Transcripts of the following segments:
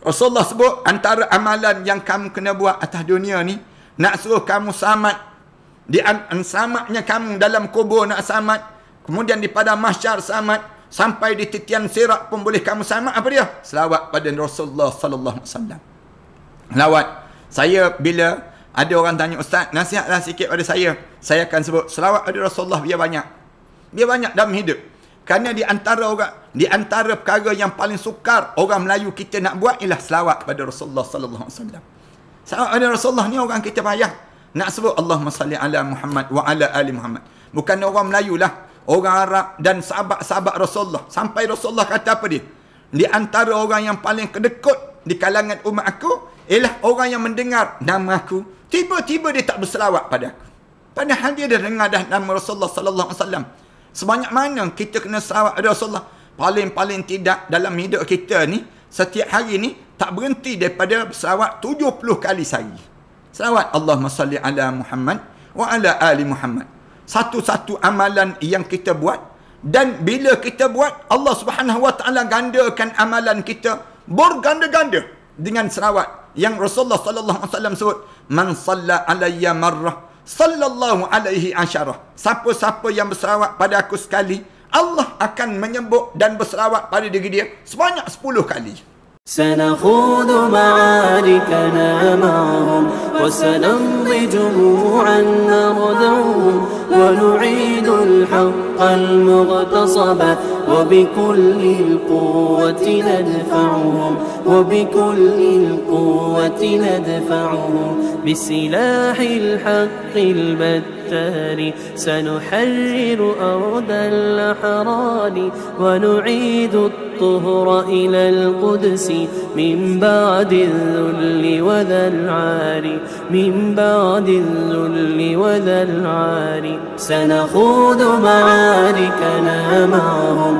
Rasulullah sebut antara amalan yang kamu kena buat atas dunia ni nak suruh kamu samat di samatnya kamu dalam kubur nak samat kemudian di pada mahsyar samat sampai di titian sirat pun boleh kamu samat apa dia selawat pada Rasulullah sallallahu alaihi wasallam selawat saya bila ada orang tanya ustaz nasihatlah sikit pada saya saya akan sebut selawat pada Rasulullah dia banyak dia banyak dalam hidup kerana di antara orang di antara perkara yang paling sukar orang Melayu kita nak buat ialah selawat kepada Rasulullah sallallahu alaihi wasallam. Selawat kepada Rasulullah ni orang kita payah nak sebut Allahumma salli ala Muhammad wa ala ali Muhammad. Bukan orang Melayu lah, orang Arab dan sahabat-sahabat Rasulullah. Sampai Rasulullah kata apa dia? Di antara orang yang paling kedekut di kalangan umat aku ialah orang yang mendengar nama aku. Tiba-tiba dia tak berselawat pada aku. Padahal dia dah dengar dah nama Rasulullah sallallahu alaihi wasallam. Sebanyak mana kita kena sawat Rasulullah Paling-paling tidak dalam hidup kita ni Setiap hari ni Tak berhenti daripada sawat 70 kali sehari Sawat Allah salli ala Muhammad Wa ala ali Muhammad Satu-satu amalan yang kita buat Dan bila kita buat Allah subhanahu wa ta'ala gandakan amalan kita Berganda-ganda Dengan sawat Yang Rasulullah sallallahu alaihi wasallam sebut Man salla alaya marrah sallallahu alaihi asyara. Siapa-siapa yang berserawat pada aku sekali, Allah akan menyembuh dan berserawat pada diri dia sebanyak sepuluh kali. سنخوض معاركنا معهم وسنمضي جموعا نرضوهم ونعيد الحق المغتصب وبكل القوة ندفعهم وبكل القوة ندفعهم بسلاح الحق البتار سنحرر أرض الأحرار ونعيد الطهر إلى القدس من بعد الذل وذا العار من بعد الذل وذا العار سنخوض معاركنا معهم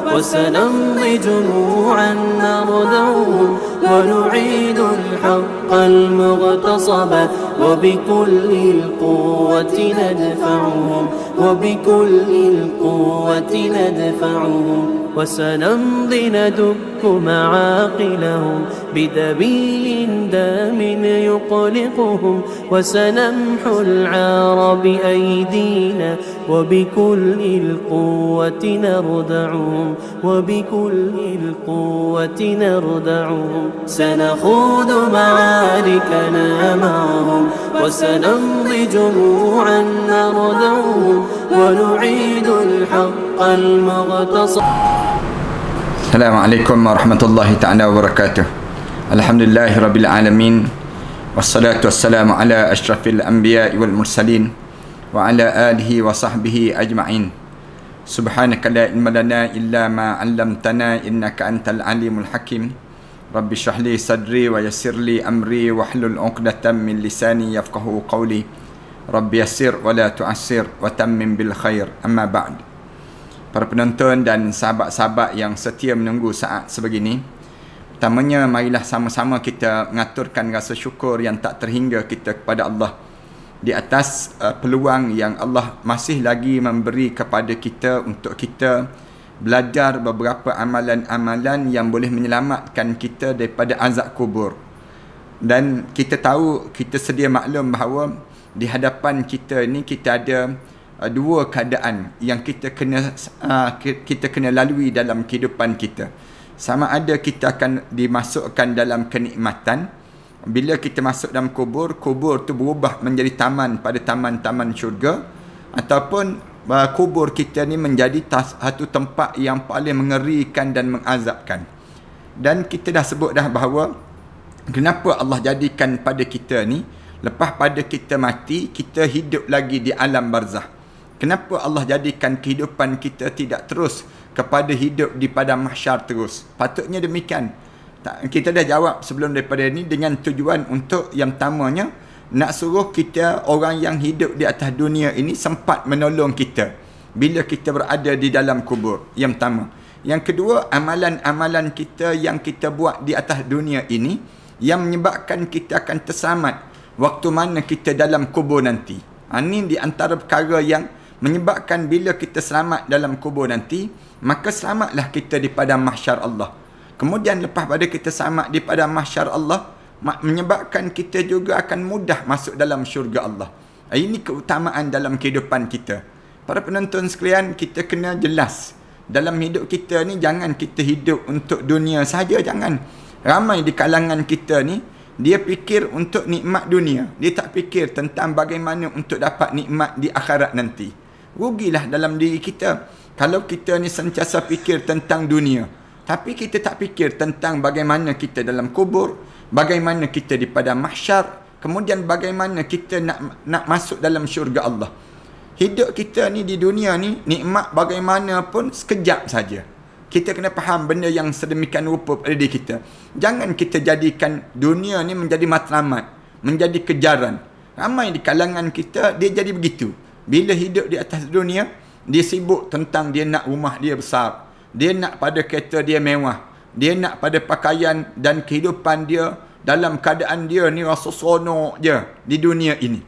وسنمضي جموعا نرضوهم ونعيد الحق المغتصب وبكل القوة ندفعهم وبكل القوة ندفعهم وسنمضي ندك معاقلهم بدبيل دام يقلقهم وسنمحو العار بأيدينا وبكل القوة نردعهم وبكل القوة نردعهم سنخوض معاركنا معهم وسنمضي جموعا نردعهم ونعيد الحق المغتصب السلام عليكم ورحمة الله تعالى وبركاته الحمد لله رب العالمين والصلاة والسلام على أشرف الأنبياء والمرسلين وعلى آله وصحبه أجمعين Subhanaka la ilma lana illa ma 'allamtana innaka antal alimul hakim. Rabbi shrahli sadri wa yassir li amri wa hlul 'uqdatam min lisani yafqahu qawli. Rabbi yassir wa la tu'assir wa tammim bil khair. Amma ba'd. Para penonton dan sahabat-sahabat yang setia menunggu saat sebegini, pertamanya marilah sama-sama kita mengaturkan rasa syukur yang tak terhingga kita kepada Allah di atas uh, peluang yang Allah masih lagi memberi kepada kita untuk kita belajar beberapa amalan-amalan yang boleh menyelamatkan kita daripada azab kubur. Dan kita tahu, kita sedia maklum bahawa di hadapan kita ini kita ada uh, dua keadaan yang kita kena uh, kita kena lalui dalam kehidupan kita. Sama ada kita akan dimasukkan dalam kenikmatan bila kita masuk dalam kubur kubur tu berubah menjadi taman pada taman-taman syurga ataupun uh, kubur kita ni menjadi satu tempat yang paling mengerikan dan mengazabkan dan kita dah sebut dah bahawa kenapa Allah jadikan pada kita ni lepas pada kita mati kita hidup lagi di alam barzah kenapa Allah jadikan kehidupan kita tidak terus kepada hidup di padang mahsyar terus patutnya demikian tak, kita dah jawab sebelum daripada ni dengan tujuan untuk yang pertamanya nak suruh kita orang yang hidup di atas dunia ini sempat menolong kita bila kita berada di dalam kubur yang pertama yang kedua amalan-amalan kita yang kita buat di atas dunia ini yang menyebabkan kita akan tersamat waktu mana kita dalam kubur nanti ha, ini di antara perkara yang menyebabkan bila kita selamat dalam kubur nanti maka selamatlah kita daripada mahsyar Allah Kemudian lepas pada kita selamat di pada mahsyar Allah, menyebabkan kita juga akan mudah masuk dalam syurga Allah. Ah, ini keutamaan dalam kehidupan kita. Para penonton sekalian, kita kena jelas. Dalam hidup kita ni jangan kita hidup untuk dunia saja jangan. Ramai di kalangan kita ni dia fikir untuk nikmat dunia. Dia tak fikir tentang bagaimana untuk dapat nikmat di akhirat nanti. Rugilah dalam diri kita kalau kita ni sentiasa fikir tentang dunia. Tapi kita tak fikir tentang bagaimana kita dalam kubur, bagaimana kita di padang mahsyar, kemudian bagaimana kita nak nak masuk dalam syurga Allah. Hidup kita ni di dunia ni nikmat bagaimana pun sekejap saja. Kita kena faham benda yang sedemikian rupa pada diri kita. Jangan kita jadikan dunia ni menjadi matlamat, menjadi kejaran. Ramai di kalangan kita dia jadi begitu. Bila hidup di atas dunia, dia sibuk tentang dia nak rumah dia besar, dia nak pada kereta dia mewah. Dia nak pada pakaian dan kehidupan dia dalam keadaan dia ni rasa seronok je di dunia ini.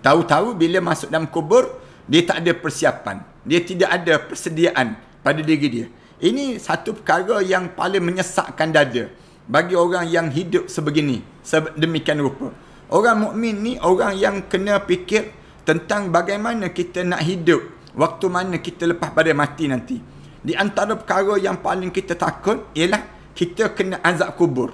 Tahu-tahu bila masuk dalam kubur, dia tak ada persiapan. Dia tidak ada persediaan pada diri dia. Ini satu perkara yang paling menyesakkan dada bagi orang yang hidup sebegini, sedemikian rupa. Orang mukmin ni orang yang kena fikir tentang bagaimana kita nak hidup waktu mana kita lepas pada mati nanti. Di antara perkara yang paling kita takut ialah kita kena azab kubur.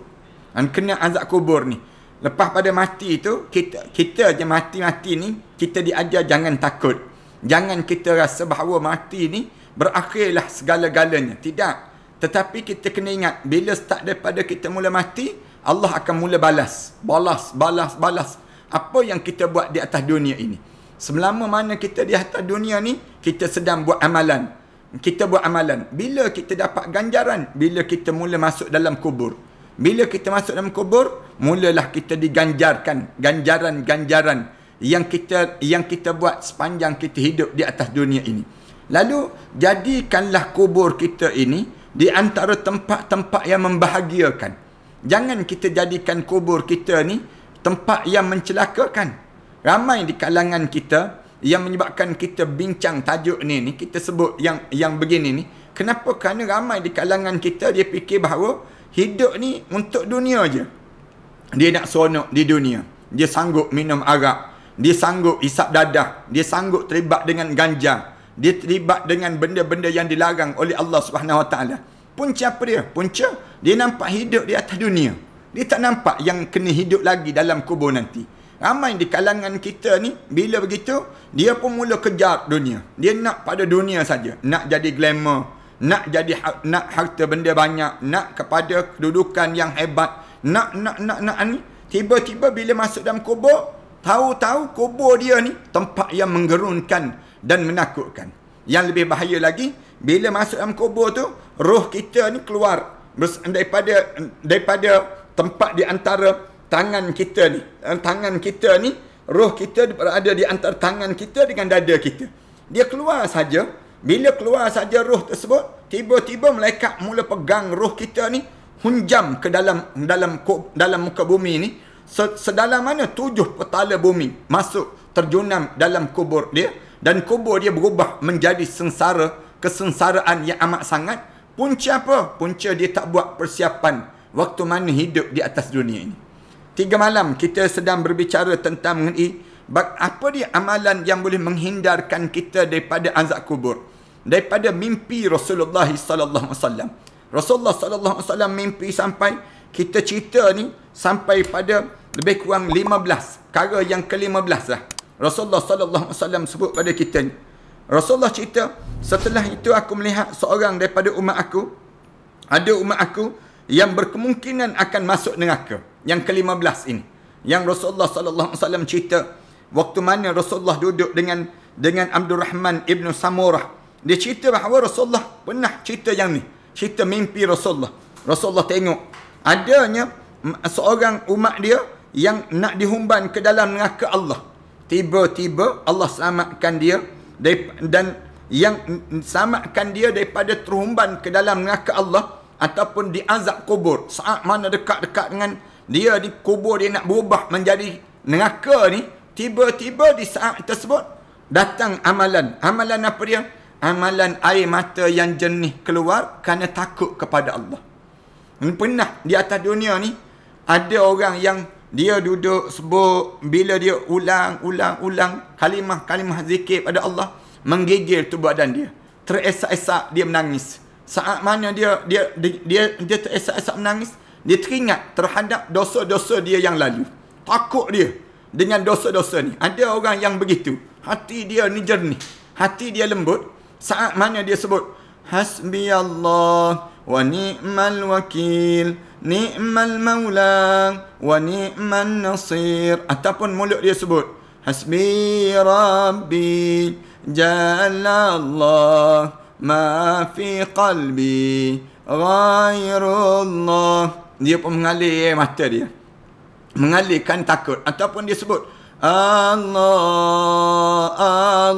Dan kena azab kubur ni. Lepas pada mati tu, kita kita je mati-mati ni, kita diajar jangan takut. Jangan kita rasa bahawa mati ni berakhirlah segala-galanya. Tidak. Tetapi kita kena ingat, bila start daripada kita mula mati, Allah akan mula balas. Balas, balas, balas. Apa yang kita buat di atas dunia ini. Selama mana kita di atas dunia ni, kita sedang buat amalan kita buat amalan bila kita dapat ganjaran bila kita mula masuk dalam kubur bila kita masuk dalam kubur mulalah kita diganjarkan ganjaran-ganjaran yang kita yang kita buat sepanjang kita hidup di atas dunia ini lalu jadikanlah kubur kita ini di antara tempat-tempat yang membahagiakan jangan kita jadikan kubur kita ni tempat yang mencelakakan ramai di kalangan kita yang menyebabkan kita bincang tajuk ni ni kita sebut yang yang begini ni kenapa kerana ramai di kalangan kita dia fikir bahawa hidup ni untuk dunia je dia nak seronok di dunia dia sanggup minum arak dia sanggup isap dadah dia sanggup terlibat dengan ganja dia terlibat dengan benda-benda yang dilarang oleh Allah Subhanahu Wa Taala punca apa dia punca dia nampak hidup di atas dunia dia tak nampak yang kena hidup lagi dalam kubur nanti ramai di kalangan kita ni bila begitu dia pun mula kejar dunia dia nak pada dunia saja nak jadi glamour nak jadi ha-, nak harta benda banyak nak kepada kedudukan yang hebat nak nak nak nak, nak ni tiba-tiba bila masuk dalam kubur tahu-tahu kubur dia ni tempat yang menggerunkan dan menakutkan yang lebih bahaya lagi bila masuk dalam kubur tu roh kita ni keluar daripada daripada tempat di antara tangan kita ni eh, tangan kita ni roh kita ada di antara tangan kita dengan dada kita dia keluar saja bila keluar saja roh tersebut tiba-tiba malaikat mula pegang roh kita ni hunjam ke dalam dalam dalam muka bumi ni sedalam mana tujuh petala bumi masuk terjunam dalam kubur dia dan kubur dia berubah menjadi sengsara kesengsaraan yang amat sangat punca apa punca dia tak buat persiapan waktu mana hidup di atas dunia ini Tiga malam kita sedang berbicara tentang mengenai apa dia amalan yang boleh menghindarkan kita daripada azab kubur daripada mimpi Rasulullah sallallahu alaihi wasallam Rasulullah sallallahu alaihi wasallam mimpi sampai kita cerita ni sampai pada lebih kurang belas. perkara yang ke lima belas lah Rasulullah sallallahu alaihi wasallam sebut pada kita ni. Rasulullah cerita setelah itu aku melihat seorang daripada umat aku ada umat aku yang berkemungkinan akan masuk neraka. Yang ke-15 ini. Yang Rasulullah sallallahu alaihi wasallam cerita waktu mana Rasulullah duduk dengan dengan Abdul Rahman Ibnu Samurah. Dia cerita bahawa Rasulullah pernah cerita yang ni. Cerita mimpi Rasulullah. Rasulullah tengok adanya seorang umat dia yang nak dihumban ke dalam neraka Allah. Tiba-tiba Allah selamatkan dia dan yang selamatkan dia daripada terhumban ke dalam neraka Allah ataupun di azab kubur saat mana dekat-dekat dengan dia di kubur dia nak berubah menjadi neraka ni tiba-tiba di saat tersebut datang amalan amalan apa dia amalan air mata yang jernih keluar kerana takut kepada Allah yang pernah di atas dunia ni ada orang yang dia duduk sebut bila dia ulang-ulang-ulang kalimah-kalimah zikir pada Allah menggigil tu badan dia teresak-esak dia menangis saat mana dia dia dia dia, dia teresak menangis dia teringat terhadap dosa-dosa dia yang lalu takut dia dengan dosa-dosa ni ada orang yang begitu hati dia ni jernih hati dia lembut saat mana dia sebut hasbi Allah wa ni'mal wakil ni'mal maula wa ni'man nasir ataupun mulut dia sebut hasbi rabbi jalla Allah ma fi qalbi ghairullah dia pun mengalir eh, mata dia mengalirkan takut ataupun dia sebut Allah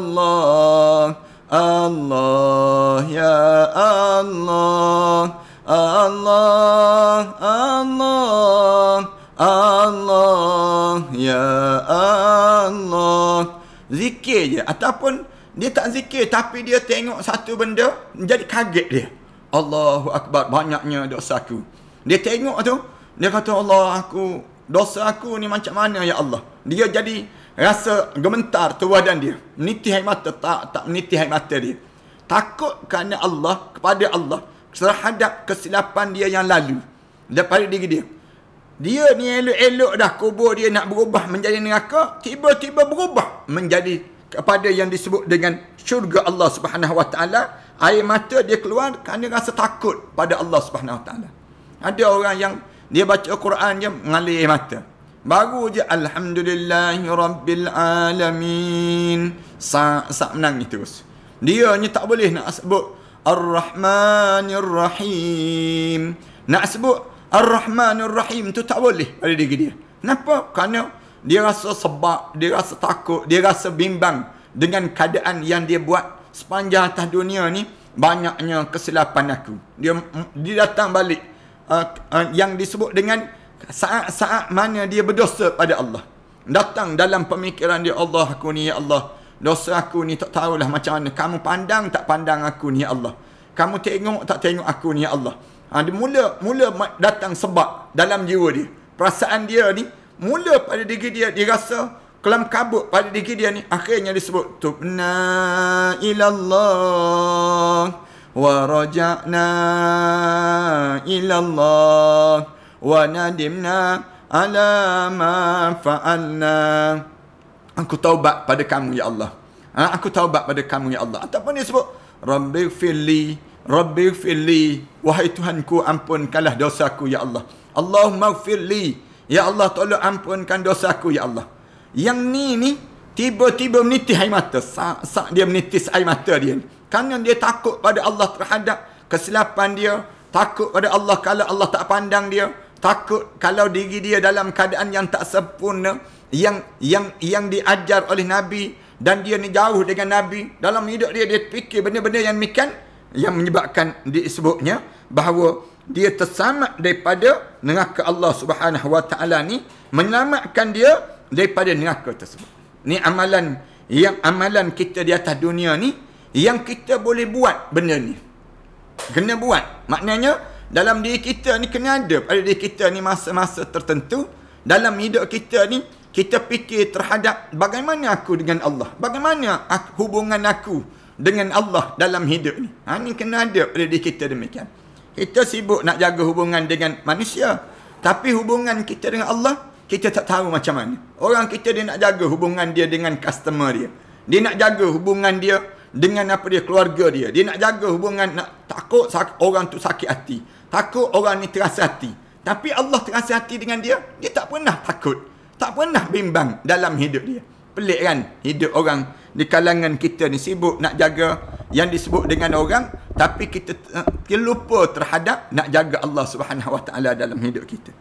Allah Allah ya Allah Allah Allah Allah ya Allah zikir je ataupun dia tak zikir tapi dia tengok satu benda jadi kaget dia. Allahu akbar banyaknya dosa aku. Dia tengok tu dia kata Allah aku dosa aku ni macam mana ya Allah. Dia jadi rasa gementar tu badan dia. Meniti air mata tak tak meniti air mata dia. Takut kerana Allah kepada Allah terhadap kesilapan dia yang lalu daripada diri dia. Dia ni elok-elok dah kubur dia nak berubah menjadi neraka, tiba-tiba berubah menjadi kepada yang disebut dengan syurga Allah Subhanahu Wa Taala air mata dia keluar kerana rasa takut pada Allah Subhanahu Wa Taala ada orang yang dia baca Quran je mengalir air mata baru je alhamdulillahi rabbil alamin sak sak menang ni terus dia ni tak boleh nak sebut ar-rahmanir rahim nak sebut ar-rahmanir rahim tu tak boleh pada diri dia kenapa kerana dia rasa sebab, dia rasa takut, dia rasa bimbang dengan keadaan yang dia buat sepanjang atas dunia ni banyaknya kesilapan aku. Dia, dia datang balik uh, uh, yang disebut dengan saat-saat mana dia berdosa pada Allah. Datang dalam pemikiran dia Allah aku ni ya Allah. Dosa aku ni tak tahulah macam mana. Kamu pandang tak pandang aku ni ya Allah. Kamu tengok tak tengok aku ni ya Allah. Ha, dia mula, mula datang sebab dalam jiwa dia. Perasaan dia ni mula pada diri dia dirasa kelam kabut pada diri dia ni akhirnya disebut tubna ilallah wa raja'na ilallah wa nadimna ala ma fa'alna aku taubat pada kamu ya Allah ha, aku taubat pada kamu ya Allah ataupun dia sebut rabbi fili rabbi fili wahai tuhanku ampunkanlah dosaku ya Allah Allahumma fili. Ya Allah tolong ampunkan dosa aku ya Allah. Yang ni ni tiba-tiba menitis air mata. Sak, sak dia menitis air mata dia. Kerana dia takut pada Allah terhadap kesilapan dia. Takut pada Allah kalau Allah tak pandang dia. Takut kalau diri dia dalam keadaan yang tak sempurna. Yang yang yang diajar oleh Nabi. Dan dia ni jauh dengan Nabi. Dalam hidup dia, dia fikir benda-benda yang demikian. Yang menyebabkan disebutnya bahawa dia tersamak daripada neraka Allah Subhanahu Wa Taala ni menyelamatkan dia daripada neraka tersebut. Ni amalan yang amalan kita di atas dunia ni yang kita boleh buat benda ni. Kena buat. Maknanya dalam diri kita ni kena ada pada diri kita ni masa-masa tertentu dalam hidup kita ni kita fikir terhadap bagaimana aku dengan Allah. Bagaimana aku, hubungan aku dengan Allah dalam hidup ni. Ha, ni kena ada pada diri kita demikian. Kita sibuk nak jaga hubungan dengan manusia. Tapi hubungan kita dengan Allah, kita tak tahu macam mana. Orang kita dia nak jaga hubungan dia dengan customer dia. Dia nak jaga hubungan dia dengan apa dia keluarga dia. Dia nak jaga hubungan nak takut orang tu sakit hati. Takut orang ni terasa hati. Tapi Allah terasa hati dengan dia, dia tak pernah takut. Tak pernah bimbang dalam hidup dia. Pelik kan hidup orang di kalangan kita ni sibuk nak jaga yang disebut dengan orang tapi eh, kita lupa terhadap nak jaga Allah Subhanahu Wa Taala dalam hidup kita.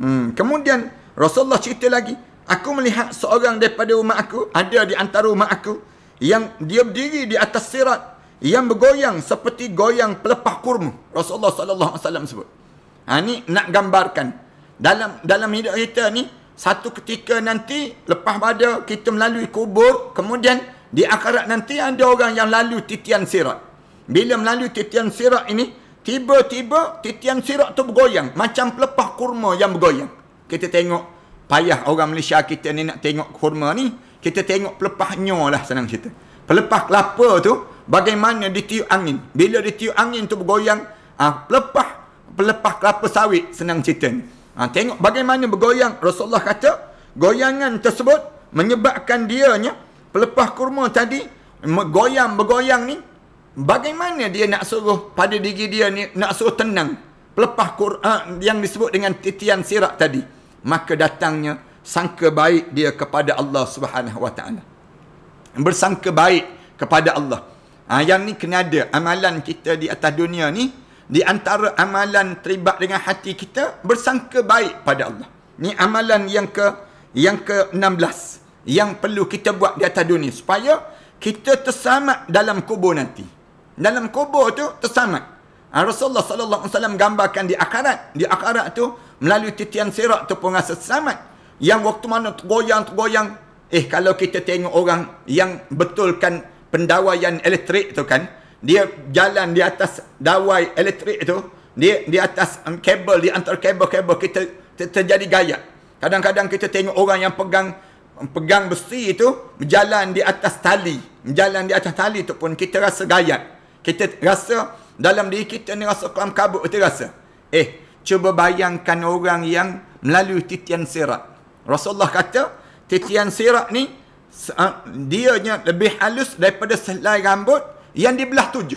Hmm. kemudian Rasulullah cerita lagi, aku melihat seorang daripada umat aku ada di antara umat aku yang dia berdiri di atas sirat yang bergoyang seperti goyang pelepah kurma. Rasulullah sallallahu alaihi wasallam sebut. Ha ni nak gambarkan dalam dalam hidup kita ni satu ketika nanti lepas pada kita melalui kubur kemudian di akhirat nanti ada orang yang lalu titian sirat bila melalui titian sirak ini, tiba-tiba titian sirak tu bergoyang. Macam pelepah kurma yang bergoyang. Kita tengok, payah orang Malaysia kita ni nak tengok kurma ni, kita tengok pelepahnya lah senang cerita. Pelepah kelapa tu, bagaimana ditiup angin. Bila ditiup angin tu bergoyang, ah ha, pelepah pelepah kelapa sawit senang cerita ni. Ha, tengok bagaimana bergoyang. Rasulullah kata, goyangan tersebut menyebabkan dianya pelepah kurma tadi goyang bergoyang ni Bagaimana dia nak suruh pada diri dia ni nak suruh tenang pelepah Quran yang disebut dengan titian sirat tadi maka datangnya sangka baik dia kepada Allah Subhanahu Wa Taala. Bersangka baik kepada Allah. Ha, yang ni kena ada amalan kita di atas dunia ni di antara amalan terlibat dengan hati kita bersangka baik pada Allah. Ni amalan yang ke yang ke-16 yang perlu kita buat di atas dunia supaya kita terselamat dalam kubur nanti dalam kubur tu tersanak. Ha, Rasulullah sallallahu alaihi wasallam gambarkan di akarat, di akarat tu melalui titian sirat tu pun rasa selamat. Yang waktu mana tergoyang goyang. eh kalau kita tengok orang yang betulkan pendawaian elektrik tu kan, dia jalan di atas dawai elektrik tu, dia di atas um, kabel, di antara kabel-kabel kita ter- terjadi gaya. Kadang-kadang kita tengok orang yang pegang um, pegang besi itu berjalan di atas tali, berjalan di atas tali tu pun kita rasa gayat. Kita rasa dalam diri kita ni rasa kelam kabut kita rasa. Eh, cuba bayangkan orang yang melalui titian sirat. Rasulullah kata, titian sirat ni ah, dia nya lebih halus daripada selai rambut yang dibelah tujuh.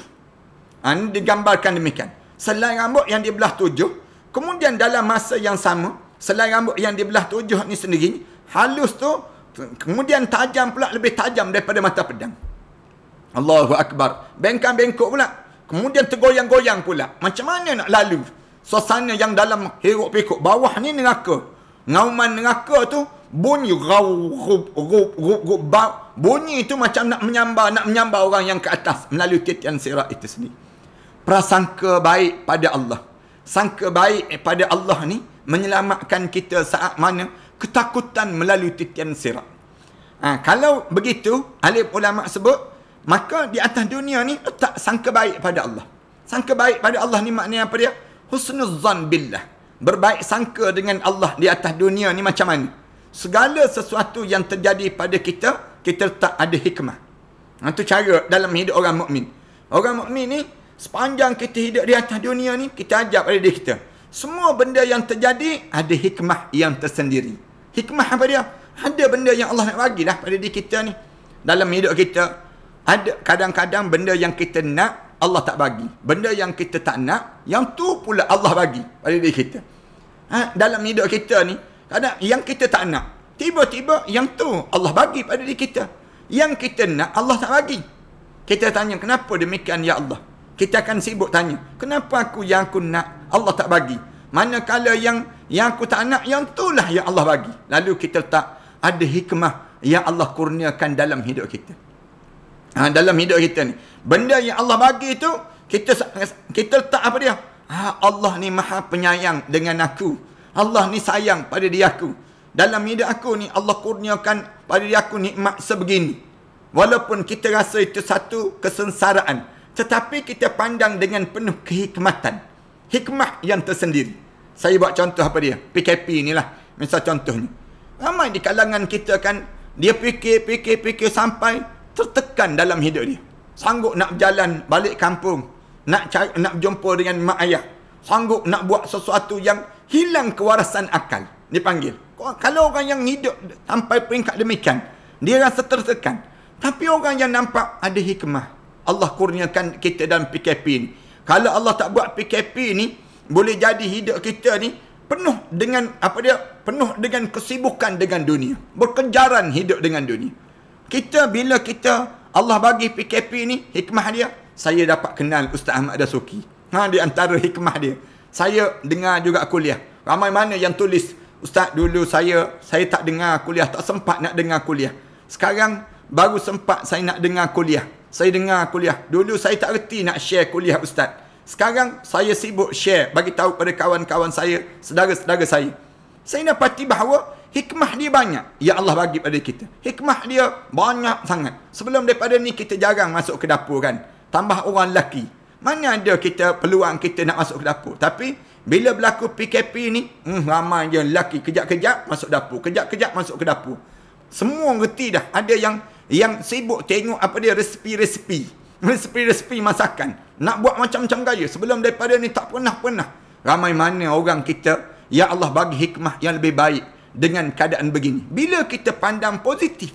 Ha, ini digambarkan demikian. Selai rambut yang dibelah tujuh. Kemudian dalam masa yang sama, selai rambut yang dibelah tujuh ni sendiri, halus tu, kemudian tajam pula lebih tajam daripada mata pedang. Allahu Akbar. Bengkang-bengkok pula. Kemudian tergoyang-goyang pula. Macam mana nak lalu? Suasana yang dalam heruk-pekuk. Bawah ni neraka. Ngauman neraka tu bunyi raw, rup, rup, rup, rup, rup, Bunyi tu macam nak menyambar, nak menyambar orang yang ke atas. Melalui titian sirat itu sendiri. Prasangka baik pada Allah. Sangka baik pada Allah ni menyelamatkan kita saat mana ketakutan melalui titian sirat. Ha, kalau begitu, alim ulama sebut, Maka di atas dunia ni letak sangka baik pada Allah. Sangka baik pada Allah ni maknanya apa dia? Husnuzan billah. Berbaik sangka dengan Allah di atas dunia ni macam mana? Segala sesuatu yang terjadi pada kita, kita tak ada hikmah. Itu ha, cara dalam hidup orang mukmin. Orang mukmin ni, sepanjang kita hidup di atas dunia ni, kita ajak pada diri kita. Semua benda yang terjadi, ada hikmah yang tersendiri. Hikmah apa dia? Ada benda yang Allah nak bagilah pada diri kita ni. Dalam hidup kita, ada kadang-kadang benda yang kita nak Allah tak bagi. Benda yang kita tak nak, yang tu pula Allah bagi pada diri kita. Ha, dalam hidup kita ni, kadang yang kita tak nak, tiba-tiba yang tu Allah bagi pada diri kita. Yang kita nak, Allah tak bagi. Kita tanya, kenapa demikian ya Allah? Kita akan sibuk tanya, kenapa aku yang aku nak, Allah tak bagi? Manakala yang yang aku tak nak, yang tu lah yang Allah bagi. Lalu kita tak ada hikmah yang Allah kurniakan dalam hidup kita ha, dalam hidup kita ni. Benda yang Allah bagi tu kita kita letak apa dia? Ha, Allah ni maha penyayang dengan aku. Allah ni sayang pada diri aku. Dalam hidup aku ni Allah kurniakan pada diri aku nikmat sebegini. Walaupun kita rasa itu satu kesensaraan. Tetapi kita pandang dengan penuh kehikmatan. Hikmah yang tersendiri. Saya buat contoh apa dia? PKP inilah. Misal contohnya. Ramai di kalangan kita kan. Dia fikir, fikir, fikir sampai tertekan dalam hidup dia. Sanggup nak berjalan balik kampung, nak cari, nak berjumpa dengan mak ayah. Sanggup nak buat sesuatu yang hilang kewarasan akal. Dipanggil. Kalau orang yang hidup sampai peringkat demikian, dia rasa tertekan. Tapi orang yang nampak ada hikmah. Allah kurniakan kita dalam PKP ni. Kalau Allah tak buat PKP ni, boleh jadi hidup kita ni penuh dengan apa dia? Penuh dengan kesibukan dengan dunia. Berkejaran hidup dengan dunia. Kita bila kita Allah bagi PKP ni hikmah dia, saya dapat kenal Ustaz Ahmad Dasuki. Ha di antara hikmah dia. Saya dengar juga kuliah. Ramai mana yang tulis, "Ustaz, dulu saya saya tak dengar kuliah, tak sempat nak dengar kuliah. Sekarang baru sempat saya nak dengar kuliah. Saya dengar kuliah. Dulu saya tak reti nak share kuliah ustaz. Sekarang saya sibuk share bagi tahu pada kawan-kawan saya, saudara-saudara saya." Saya dapati bahawa Hikmah dia banyak Ya Allah bagi pada kita Hikmah dia banyak sangat Sebelum daripada ni kita jarang masuk ke dapur kan Tambah orang lelaki Mana ada kita peluang kita nak masuk ke dapur Tapi bila berlaku PKP ni hmm, Ramai je lelaki kejap-kejap masuk dapur Kejap-kejap masuk ke dapur Semua ngerti dah Ada yang yang sibuk tengok apa dia resipi-resipi Resipi-resipi masakan Nak buat macam-macam gaya Sebelum daripada ni tak pernah-pernah Ramai mana orang kita Ya Allah bagi hikmah yang lebih baik dengan keadaan begini. Bila kita pandang positif,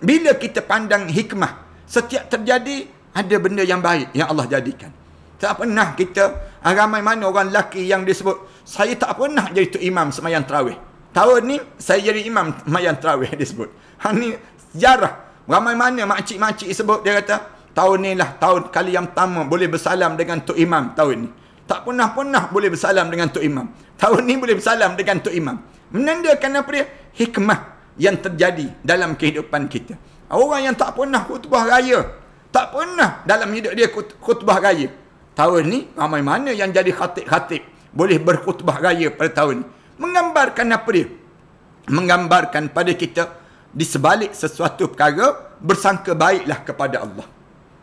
bila kita pandang hikmah, setiap terjadi ada benda yang baik yang Allah jadikan. Tak pernah kita, ah, ramai mana orang lelaki yang disebut, saya tak pernah jadi tu imam semayang terawih. Tahun ni, saya jadi imam semayang terawih disebut. Ha, ni sejarah. Ramai mana makcik-makcik sebut, dia kata, tahun ni lah, tahun kali yang pertama boleh bersalam dengan tu imam tahun ni. Tak pernah-pernah boleh bersalam dengan tu imam. Tahun ni boleh bersalam dengan tu imam menandakan apa dia? Hikmah yang terjadi dalam kehidupan kita. Orang yang tak pernah khutbah raya, tak pernah dalam hidup dia khutbah raya. Tahun ni ramai mana yang jadi khatib-khatib boleh berkhutbah raya pada tahun ni. Menggambarkan apa dia? Menggambarkan pada kita di sebalik sesuatu perkara bersangka baiklah kepada Allah.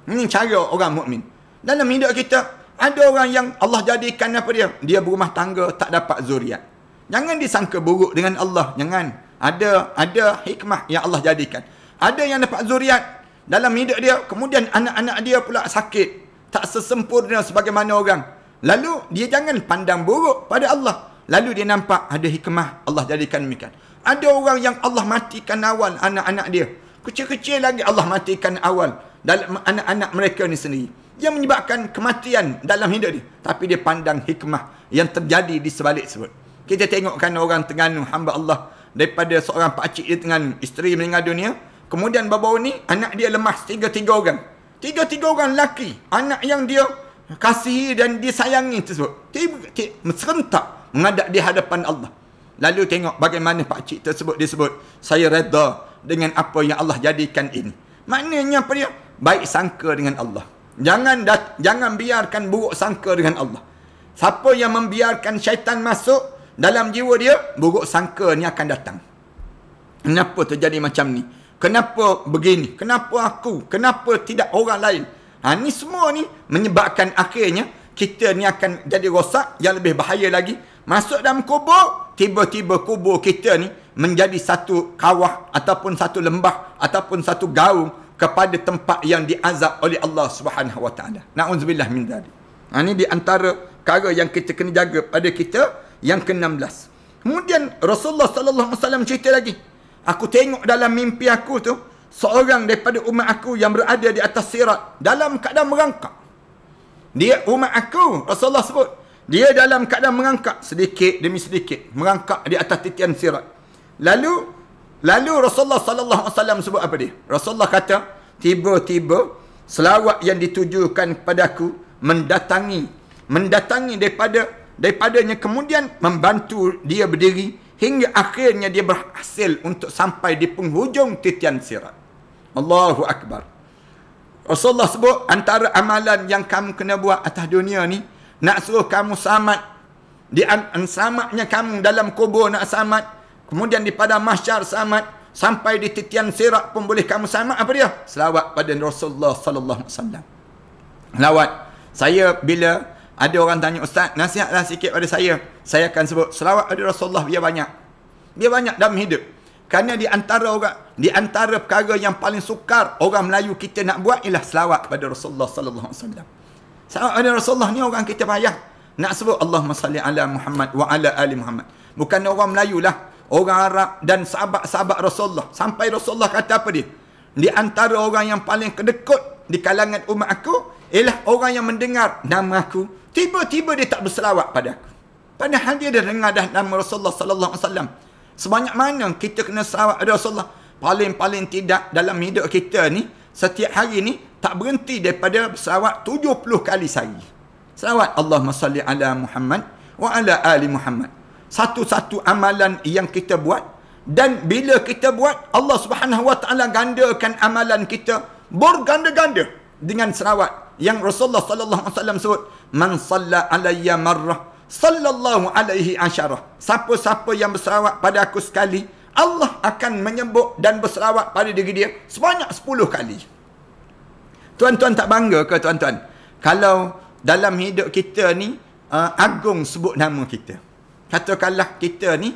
Ini cara orang mukmin. Dalam hidup kita ada orang yang Allah jadikan apa dia? Dia berumah tangga tak dapat zuriat. Jangan disangka buruk dengan Allah. Jangan. Ada ada hikmah yang Allah jadikan. Ada yang dapat zuriat dalam hidup dia. Kemudian anak-anak dia pula sakit. Tak sesempurna sebagaimana orang. Lalu dia jangan pandang buruk pada Allah. Lalu dia nampak ada hikmah Allah jadikan demikian. Ada orang yang Allah matikan awal anak-anak dia. Kecil-kecil lagi Allah matikan awal dalam anak-anak mereka ni sendiri. Yang menyebabkan kematian dalam hidup dia. Tapi dia pandang hikmah yang terjadi di sebalik sebut. Kita tengokkan orang Terengganu hamba Allah daripada seorang pak cik di Terengganu, isteri meninggal dunia, kemudian baru ni anak dia lemas tiga-tiga orang. Tiga-tiga orang lelaki, anak yang dia kasihi dan disayangi tersebut. Tiba-tiba serentak mengadap di hadapan Allah. Lalu tengok bagaimana pak cik tersebut disebut, saya redha dengan apa yang Allah jadikan ini. Maknanya apa dia? Baik sangka dengan Allah. Jangan dat, jangan biarkan buruk sangka dengan Allah. Siapa yang membiarkan syaitan masuk, dalam jiwa dia, buruk sangka ni akan datang. Kenapa terjadi macam ni? Kenapa begini? Kenapa aku? Kenapa tidak orang lain? Ha, ni semua ni menyebabkan akhirnya kita ni akan jadi rosak yang lebih bahaya lagi. Masuk dalam kubur, tiba-tiba kubur kita ni menjadi satu kawah ataupun satu lembah ataupun satu gaung kepada tempat yang diazab oleh Allah Subhanahu Wa Taala. Nauzubillah Ini zalik. Ha, di antara perkara yang kita kena jaga pada kita yang ke-16. Kemudian Rasulullah sallallahu alaihi wasallam cerita lagi. Aku tengok dalam mimpi aku tu seorang daripada umat aku yang berada di atas sirat dalam keadaan merangkak. Dia umat aku, Rasulullah sebut. Dia dalam keadaan merangkak sedikit demi sedikit, merangkak di atas titian sirat. Lalu lalu Rasulullah sallallahu alaihi wasallam sebut apa dia? Rasulullah kata, tiba-tiba selawat yang ditujukan kepadaku mendatangi mendatangi daripada daripadanya kemudian membantu dia berdiri hingga akhirnya dia berhasil untuk sampai di penghujung titian sirat. Allahu Akbar. Rasulullah sebut antara amalan yang kamu kena buat atas dunia ni nak suruh kamu selamat di ansamaknya kamu dalam kubur nak selamat kemudian di pada mahsyar selamat sampai di titian sirat pun boleh kamu selamat apa dia selawat pada Rasulullah sallallahu alaihi wasallam selawat saya bila ada orang tanya Ustaz nasihatlah sikit pada saya Saya akan sebut Selawat pada Rasulullah biar banyak Biar banyak dalam hidup Kerana di antara orang Di antara perkara yang paling sukar Orang Melayu kita nak buat Ialah selawat pada Rasulullah Sallallahu Alaihi Wasallam. Selawat pada Rasulullah ni orang kita payah Nak sebut Allahumma salli ala Muhammad Wa ala ali Muhammad Bukan orang Melayu lah Orang Arab dan sahabat-sahabat Rasulullah Sampai Rasulullah kata apa dia Di antara orang yang paling kedekut Di kalangan umat aku ialah orang yang mendengar nama aku tiba-tiba dia tak berselawat pada aku padahal dia dah dengar dah nama Rasulullah sallallahu alaihi wasallam sebanyak mana kita kena selawat Rasulullah paling-paling tidak dalam hidup kita ni setiap hari ni tak berhenti daripada selawat 70 kali sehari selawat Allahumma salli ala Muhammad wa ala ali Muhammad satu-satu amalan yang kita buat dan bila kita buat Allah Subhanahu Wa Taala gandakan amalan kita berganda-ganda dengan selawat yang Rasulullah sallallahu alaihi wasallam sebut man salla alayya marrah sallallahu alaihi asyarah siapa-siapa yang berselawat pada aku sekali Allah akan menyembuh dan berselawat pada diri dia sebanyak 10 kali tuan-tuan tak bangga ke tuan-tuan kalau dalam hidup kita ni uh, agung sebut nama kita katakanlah kita ni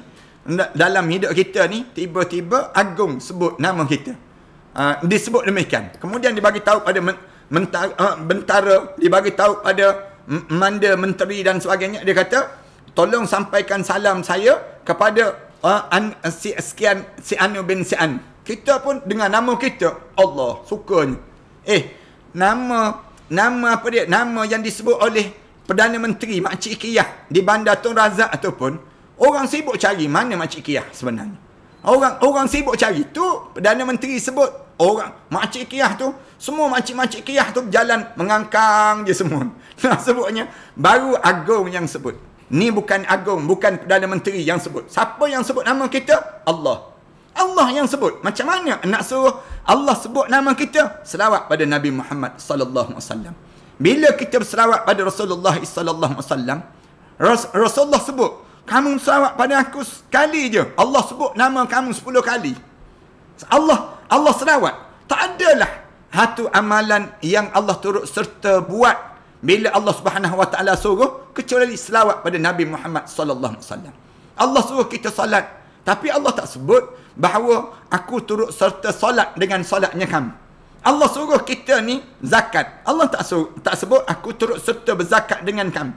dalam hidup kita ni tiba-tiba agung sebut nama kita Ah, disebut demikian. Kemudian dibagi tahu pada mentara, uh, bentara, dibagi tahu pada manda menteri dan sebagainya. Dia kata, tolong sampaikan salam saya kepada uh, an, si sekian si Anu bin si Anu. Kita pun dengan nama kita, Allah sukanya. Eh, nama nama apa dia? Nama yang disebut oleh Perdana Menteri Makcik Kiyah di Bandar Tun Razak ataupun orang sibuk cari mana Makcik Kiyah sebenarnya. Orang orang sibuk cari. Tu Perdana Menteri sebut orang makcik kiah tu. Semua makcik-makcik kiah tu berjalan mengangkang je semua. Nah, sebutnya baru agung yang sebut. Ni bukan agung, bukan Perdana Menteri yang sebut. Siapa yang sebut nama kita? Allah. Allah yang sebut. Macam mana nak suruh Allah sebut nama kita? Selawat pada Nabi Muhammad sallallahu alaihi wasallam. Bila kita berselawat pada Rasulullah sallallahu alaihi wasallam, Rasulullah sebut kamu selawat pada aku sekali je. Allah sebut nama kamu sepuluh kali. Allah Allah selawat. Tak adalah satu amalan yang Allah turut serta buat bila Allah Subhanahu Wa Taala suruh kecuali selawat pada Nabi Muhammad sallallahu alaihi wasallam. Allah suruh kita salat, tapi Allah tak sebut bahawa aku turut serta salat dengan salatnya kamu. Allah suruh kita ni zakat. Allah tak suruh, tak sebut aku turut serta berzakat dengan kamu.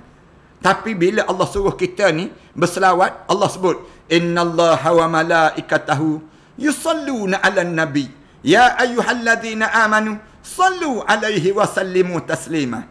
Tapi bila Allah suruh kita ni berselawat, Allah sebut innallaha wa malaikatahu yusalluna 'alan nabi. Ya ayyuhalladzina amanu sallu 'alaihi wa sallimu taslima.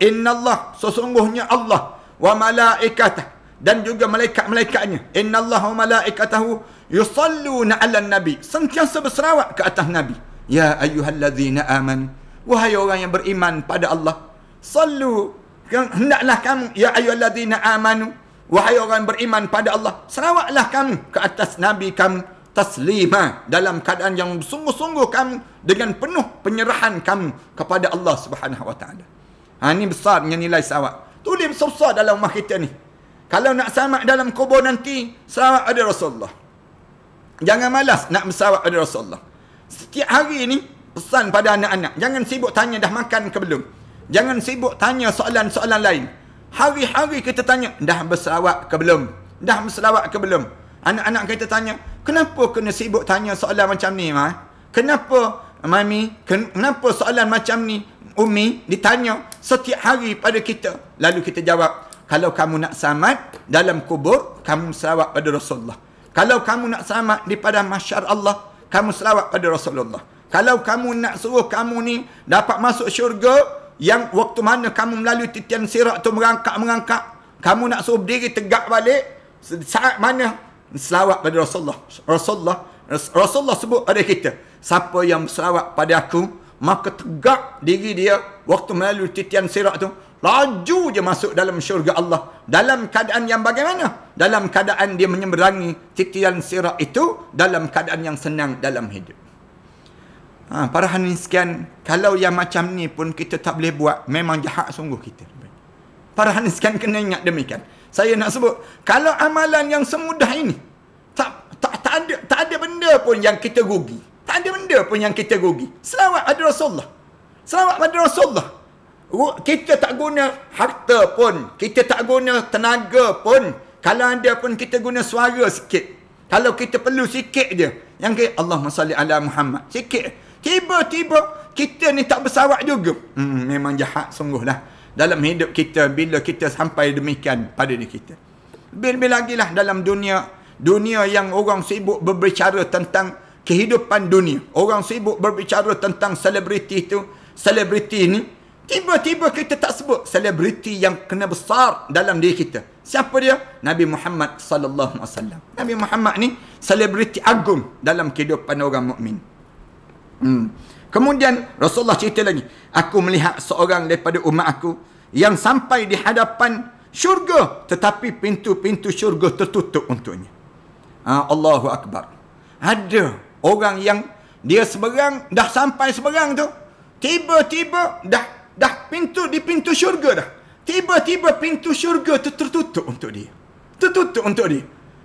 Innallaha sesungguhnya Allah wa malaikatah dan juga malaikat-malaikatnya. Innallaha wa malaikatahu yusalluna 'alan nabi. Sentiasa berselawat ke atas nabi. Ya ayyuhalladzina amanu. Wahai orang yang beriman pada Allah, sallu hendaklah kamu ya ayyuhallazina amanu wahai orang beriman pada Allah serawaklah kamu ke atas nabi kamu taslima dalam keadaan yang sungguh-sungguh kamu dengan penuh penyerahan kamu kepada Allah Subhanahu wa taala. Ha ini besarnya nilai sawak. Tulis besar dalam rumah kita ni. Kalau nak samak dalam kubur nanti, sawak ada Rasulullah. Jangan malas nak bersawak ada Rasulullah. Setiap hari ni, pesan pada anak-anak. Jangan sibuk tanya dah makan ke belum. Jangan sibuk tanya soalan-soalan lain. Hari-hari kita tanya, dah berselawat ke belum? Dah berselawat ke belum? Anak-anak kita tanya, kenapa kena sibuk tanya soalan macam ni, Ma? Kenapa, Mami? Kenapa soalan macam ni, Umi? Ditanya setiap hari pada kita. Lalu kita jawab, kalau kamu nak selamat dalam kubur, kamu selawat pada Rasulullah. Kalau kamu nak selamat di padang masyar Allah, kamu selawat pada Rasulullah. Kalau kamu nak suruh kamu ni dapat masuk syurga, yang waktu mana kamu melalui titian sirat tu merangkak-merangkak kamu nak suruh berdiri tegak balik saat mana selawat pada Rasulullah Rasulullah Rasulullah sebut pada kita siapa yang selawat pada aku maka tegak diri dia waktu melalui titian sirat tu laju je masuk dalam syurga Allah dalam keadaan yang bagaimana dalam keadaan dia menyeberangi titian sirat itu dalam keadaan yang senang dalam hidup Ha, para hanin sekian, kalau yang macam ni pun kita tak boleh buat, memang jahat sungguh kita. Para hanin sekian kena ingat demikian. Saya nak sebut, kalau amalan yang semudah ini, tak, tak, tak, ada, tak ada benda pun yang kita rugi. Tak ada benda pun yang kita rugi. Selawat pada Rasulullah. Selawat pada Rasulullah. Kita tak guna harta pun. Kita tak guna tenaga pun. Kalau ada pun kita guna suara sikit. Kalau kita perlu sikit je. Yang kata Allahumma salli Muhammad. Sikit. Tiba-tiba kita ni tak bersawak juga. Hmm, memang jahat sungguhlah dalam hidup kita bila kita sampai demikian pada diri kita. Lebih-lebih lagi lah dalam dunia. Dunia yang orang sibuk berbicara tentang kehidupan dunia. Orang sibuk berbicara tentang selebriti itu. Selebriti ini. Tiba-tiba kita tak sebut selebriti yang kena besar dalam diri kita. Siapa dia? Nabi Muhammad sallallahu alaihi wasallam. Nabi Muhammad ni selebriti agung dalam kehidupan orang mukmin. Hmm. Kemudian Rasulullah cerita lagi, aku melihat seorang daripada umat aku yang sampai di hadapan syurga tetapi pintu-pintu syurga tertutup untuknya. Ha, Allahu Akbar. Ada orang yang dia seberang dah sampai seberang tu, tiba-tiba dah dah pintu di pintu syurga dah. Tiba-tiba pintu syurga tu tertutup untuk dia. Tertutup untuk dia.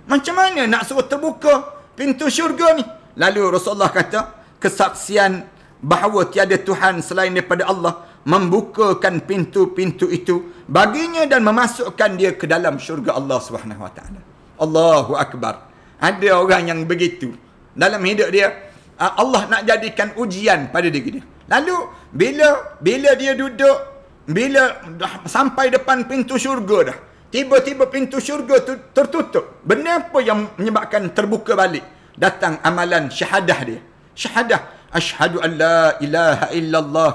Macam mana nak suruh terbuka pintu syurga ni? Lalu Rasulullah kata, kesaksian bahawa tiada Tuhan selain daripada Allah membukakan pintu-pintu itu baginya dan memasukkan dia ke dalam syurga Allah Subhanahu Wa Taala. Allahu Akbar. Ada orang yang begitu dalam hidup dia Allah nak jadikan ujian pada diri dia. Lalu bila bila dia duduk bila dah sampai depan pintu syurga dah tiba-tiba pintu syurga tu tertutup. Benda apa yang menyebabkan terbuka balik? Datang amalan syahadah dia syahadah asyhadu an la ilaha illallah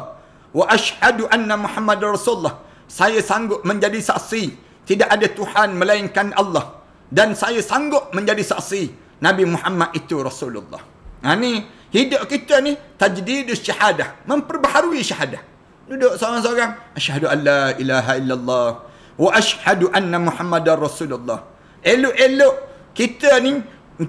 wa asyhadu anna muhammadar rasulullah saya sanggup menjadi saksi tidak ada tuhan melainkan Allah dan saya sanggup menjadi saksi Nabi Muhammad itu Rasulullah. Ha ni hidup kita ni tajdidus syahadah, memperbaharui syahadah. Duduk seorang-seorang, asyhadu alla ilaha illallah wa asyhadu anna muhammadar rasulullah. Elok-elok kita ni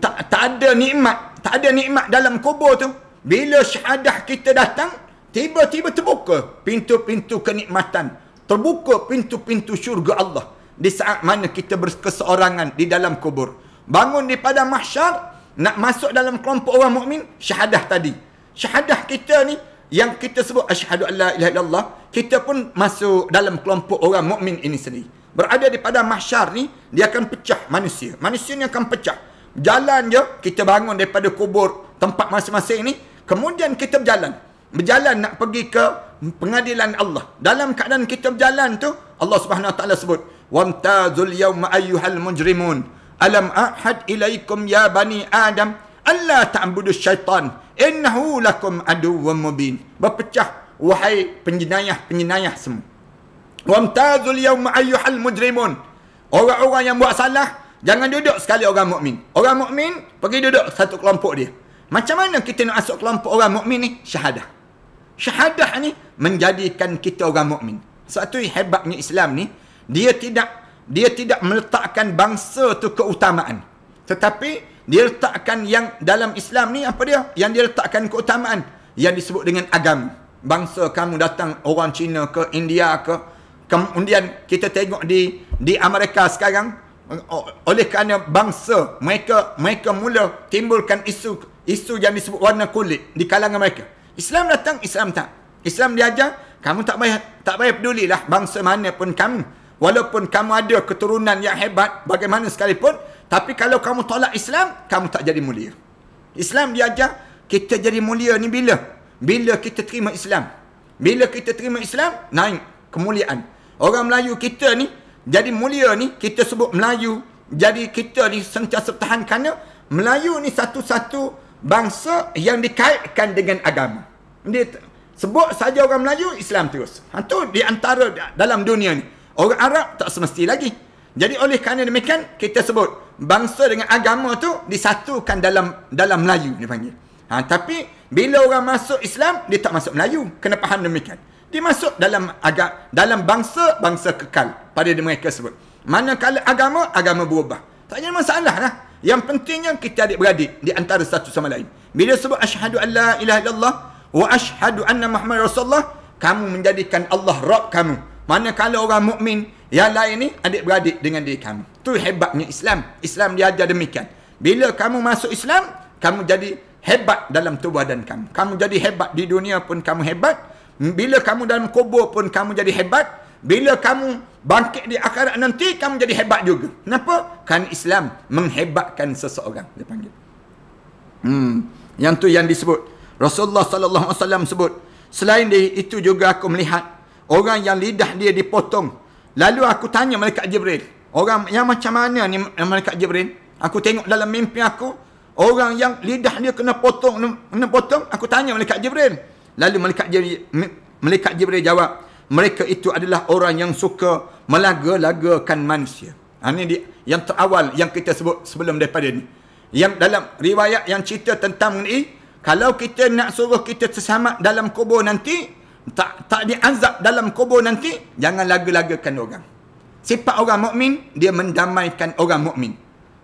tak, tak ada nikmat tak ada nikmat dalam kubur tu bila syahadah kita datang tiba-tiba terbuka pintu-pintu kenikmatan terbuka pintu-pintu syurga Allah di saat mana kita berkeseorangan di dalam kubur bangun di pada mahsyar nak masuk dalam kelompok orang mukmin syahadah tadi syahadah kita ni yang kita sebut asyhadu alla ilaha illallah kita pun masuk dalam kelompok orang mukmin ini sendiri berada di pada mahsyar ni dia akan pecah manusia manusia ni akan pecah Jalan je kita bangun daripada kubur tempat masing-masing ni. Kemudian kita berjalan. Berjalan nak pergi ke pengadilan Allah. Dalam keadaan kita berjalan tu Allah Subhanahu taala sebut, "Wamtazul yawma ayyuhal mujrimun. Alam ahad ilaikum ya bani Adam alla ta'budu syaitan innahu lakum aduwwum mubin." Berpecah wahai penjenayah-penjenayah semua. "Wamtazul yawma ayyuhal mujrimun." Orang-orang yang buat salah, Jangan duduk sekali orang mukmin. Orang mukmin pergi duduk satu kelompok dia. Macam mana kita nak masuk kelompok orang mukmin ni? Syahadah. Syahadah ni menjadikan kita orang mukmin. Satu hebatnya Islam ni, dia tidak dia tidak meletakkan bangsa tu keutamaan. Tetapi dia letakkan yang dalam Islam ni apa dia? Yang dia letakkan keutamaan yang disebut dengan agama. Bangsa kamu datang orang Cina ke India ke kemudian kita tengok di di Amerika sekarang oleh kerana bangsa mereka mereka mula timbulkan isu isu yang disebut warna kulit di kalangan mereka Islam datang Islam tak Islam diajar kamu tak payah tak payah pedulilah bangsa mana pun kamu walaupun kamu ada keturunan yang hebat bagaimana sekalipun tapi kalau kamu tolak Islam kamu tak jadi mulia Islam diajar kita jadi mulia ni bila bila kita terima Islam bila kita terima Islam naik kemuliaan orang Melayu kita ni jadi mulia ni kita sebut Melayu. Jadi kita ni sentiasa tahan kerana Melayu ni satu-satu bangsa yang dikaitkan dengan agama. Dia sebut saja orang Melayu, Islam terus. Itu ha, di antara dalam dunia ni. Orang Arab tak semesti lagi. Jadi oleh kerana demikian, kita sebut bangsa dengan agama tu disatukan dalam dalam Melayu dia panggil. Ha, tapi bila orang masuk Islam, dia tak masuk Melayu. Kenapa? faham demikian. Dia masuk dalam agak dalam bangsa-bangsa kekal pada mereka sebut. Manakala agama, agama berubah. Tak ada masalah lah. Yang pentingnya kita adik-beradik di antara satu sama lain. Bila sebut asyhadu an la ilaha illallah wa asyhadu anna Muhammad Rasulullah, kamu menjadikan Allah Rabb kamu. Mana Manakala orang mukmin yang lain ni adik-beradik dengan diri kamu. Tu hebatnya Islam. Islam dia ajar demikian. Bila kamu masuk Islam, kamu jadi hebat dalam tubuh dan kamu. Kamu jadi hebat di dunia pun kamu hebat. Bila kamu dalam kubur pun kamu jadi hebat. Bila kamu bangkit di akhirat nanti kamu jadi hebat juga. Kenapa? Kan Islam menghebatkan seseorang dia panggil. Hmm, yang tu yang disebut Rasulullah sallallahu alaihi wasallam sebut. Selain itu juga aku melihat orang yang lidah dia dipotong. Lalu aku tanya malaikat Jibril, orang yang macam mana ni malaikat Jibril? Aku tengok dalam mimpi aku orang yang lidah dia kena potong kena potong, aku tanya malaikat Jibril. Lalu malaikat Jibril, malaikat Jibril jawab, mereka itu adalah orang yang suka melaga-lagakan manusia. Ha, ini dia, yang terawal yang kita sebut sebelum daripada ini. Yang dalam riwayat yang cerita tentang ini, kalau kita nak suruh kita tersamat dalam kubur nanti, tak tak diazab dalam kubur nanti, jangan laga-lagakan orang. Sifat orang mukmin dia mendamaikan orang mukmin.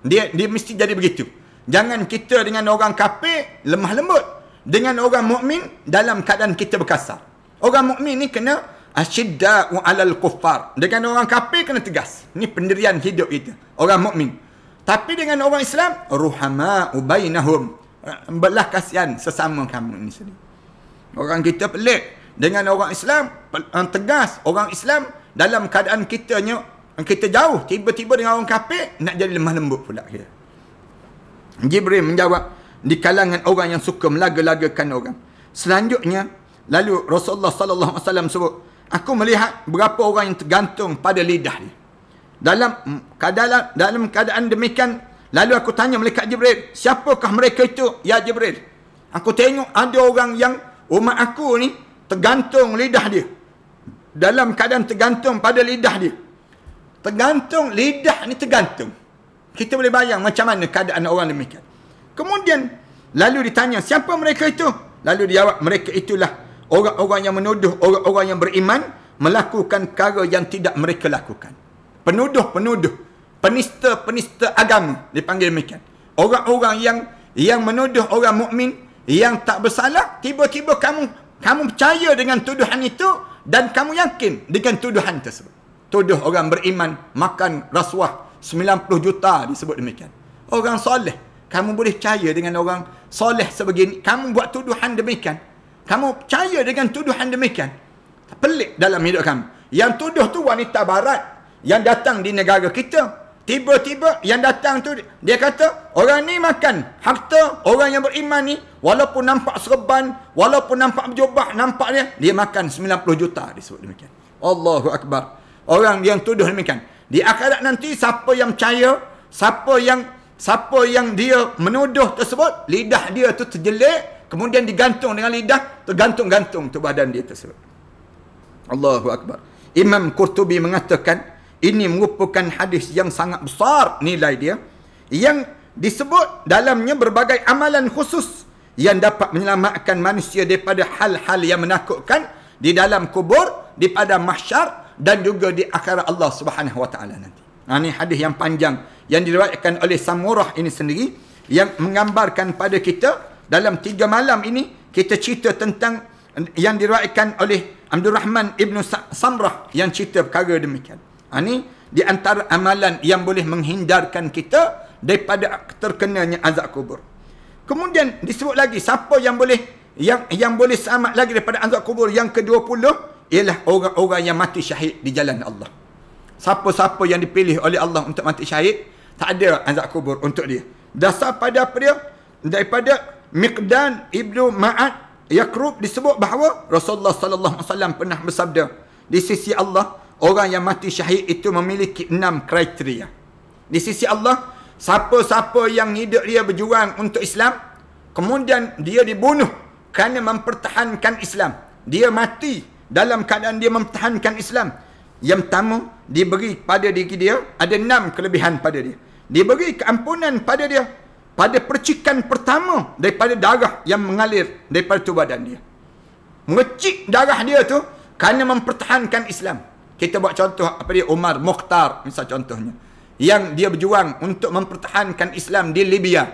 Dia dia mesti jadi begitu. Jangan kita dengan orang kafir lemah lembut. Dengan orang mukmin dalam keadaan kita berkasar. Orang mukmin ni kena Asyidda'u alal kuffar. Dengan orang kafir kena tegas. Ini pendirian hidup kita. Orang mukmin. Tapi dengan orang Islam, ruhama'u bainahum. Belah kasihan sesama kamu ini sendiri. Orang kita pelik. Dengan orang Islam, eh, tegas. Orang Islam dalam keadaan kitanya, kita jauh. Tiba-tiba dengan orang kafir, nak jadi lemah lembut pula. Dia. Jibril menjawab, di kalangan orang yang suka melaga-lagakan orang. Selanjutnya, lalu Rasulullah sallallahu alaihi wasallam sebut, aku melihat berapa orang yang tergantung pada lidah ni Dalam keadaan dalam keadaan demikian, lalu aku tanya malaikat Jibril, siapakah mereka itu? Ya Jibril. Aku tengok ada orang yang umat aku ni tergantung lidah dia. Dalam keadaan tergantung pada lidah dia. Tergantung lidah ni tergantung. Kita boleh bayang macam mana keadaan orang demikian. Kemudian lalu ditanya siapa mereka itu? Lalu dijawab mereka itulah Orang-orang yang menuduh orang-orang yang beriman melakukan perkara yang tidak mereka lakukan. Penuduh-penuduh, penista-penista agama dipanggil demikian. Orang-orang yang yang menuduh orang mukmin yang tak bersalah, tiba-tiba kamu kamu percaya dengan tuduhan itu dan kamu yakin dengan tuduhan tersebut. Tuduh orang beriman makan rasuah 90 juta disebut demikian. Orang soleh, kamu boleh percaya dengan orang soleh sebegini, kamu buat tuduhan demikian kamu percaya dengan tuduhan demikian pelik dalam hidup kamu yang tuduh tu wanita barat yang datang di negara kita tiba-tiba yang datang tu dia kata orang ni makan harta orang yang beriman ni walaupun nampak serban walaupun nampak berjubah nampak dia dia makan 90 juta disebut demikian Allahu Akbar orang yang tuduh demikian di akhirat nanti siapa yang percaya siapa yang siapa yang dia menuduh tersebut lidah dia tu terjelek Kemudian digantung dengan lidah, tergantung-gantung tu badan dia tersebut. Allahu Akbar. Imam Qurtubi mengatakan, ini merupakan hadis yang sangat besar nilai dia. Yang disebut dalamnya berbagai amalan khusus yang dapat menyelamatkan manusia daripada hal-hal yang menakutkan di dalam kubur, di pada mahsyar dan juga di akhirat Allah Subhanahu Wa Taala nanti. Nah, ini hadis yang panjang yang diriwayatkan oleh Samurah ini sendiri yang menggambarkan pada kita dalam tiga malam ini kita cerita tentang yang diraikan oleh Abdul Rahman Ibn Samrah yang cerita perkara demikian. Ini ha, di antara amalan yang boleh menghindarkan kita daripada terkenanya azab kubur. Kemudian disebut lagi siapa yang boleh yang yang boleh selamat lagi daripada azab kubur yang ke-20 ialah orang-orang yang mati syahid di jalan Allah. Siapa-siapa yang dipilih oleh Allah untuk mati syahid, tak ada azab kubur untuk dia. Dasar pada apa dia? Daripada Miqdan Ibnu Ma'ad Yakrub disebut bahawa Rasulullah sallallahu alaihi wasallam pernah bersabda di sisi Allah orang yang mati syahid itu memiliki enam kriteria. Di sisi Allah siapa-siapa yang hidup dia berjuang untuk Islam kemudian dia dibunuh kerana mempertahankan Islam. Dia mati dalam keadaan dia mempertahankan Islam. Yang pertama diberi pada diri dia ada enam kelebihan pada dia. Diberi keampunan pada dia pada percikan pertama daripada darah yang mengalir daripada tubuh badan dia. Mengecik darah dia tu kerana mempertahankan Islam. Kita buat contoh apa dia Umar Mukhtar misal contohnya. Yang dia berjuang untuk mempertahankan Islam di Libya.